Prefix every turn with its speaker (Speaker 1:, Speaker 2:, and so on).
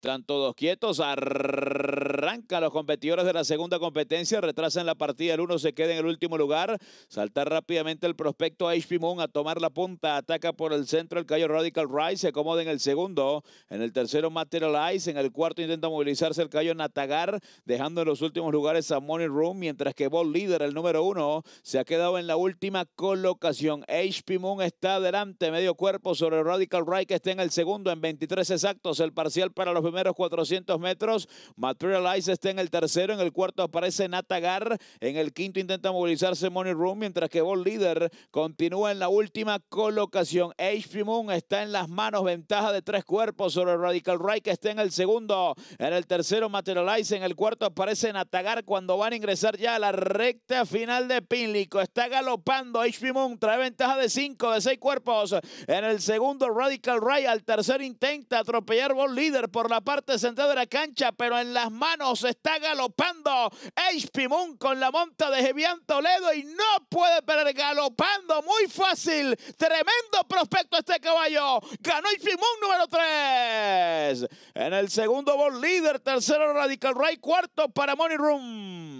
Speaker 1: Están todos quietos, arranca los competidores de la segunda competencia, retrasan la partida, el uno se queda en el último lugar, salta rápidamente el prospecto HP Moon a tomar la punta, ataca por el centro el Cayo Radical Rise, se acomoda en el segundo, en el tercero Materialize, en el cuarto intenta movilizarse el Cayo Natagar, dejando en los últimos lugares a Money Room, mientras que Ball líder, el número uno, se ha quedado en la última colocación. HP Moon está adelante, medio cuerpo sobre Radical Rise que está en el segundo, en 23 exactos, el parcial para los primeros 400 metros. Materialize está en el tercero. En el cuarto aparece Natagar. En el quinto intenta movilizarse Money Room, mientras que Ball Leader continúa en la última colocación. HP Moon está en las manos. Ventaja de tres cuerpos sobre Radical Right, que está en el segundo. En el tercero, Materialize. En el cuarto aparece Natagar cuando van a ingresar ya a la recta final de Pínlico. Está galopando HP Moon. Trae ventaja de cinco, de seis cuerpos. En el segundo, Radical Ray, Al tercer intenta atropellar Ball Leader por la parte central de la cancha, pero en las manos está galopando HP Moon con la monta de Jevian Toledo y no puede perder galopando, muy fácil, tremendo prospecto este caballo, ganó HP Moon número 3, en el segundo bol líder, tercero Radical Ray, cuarto para Money Room.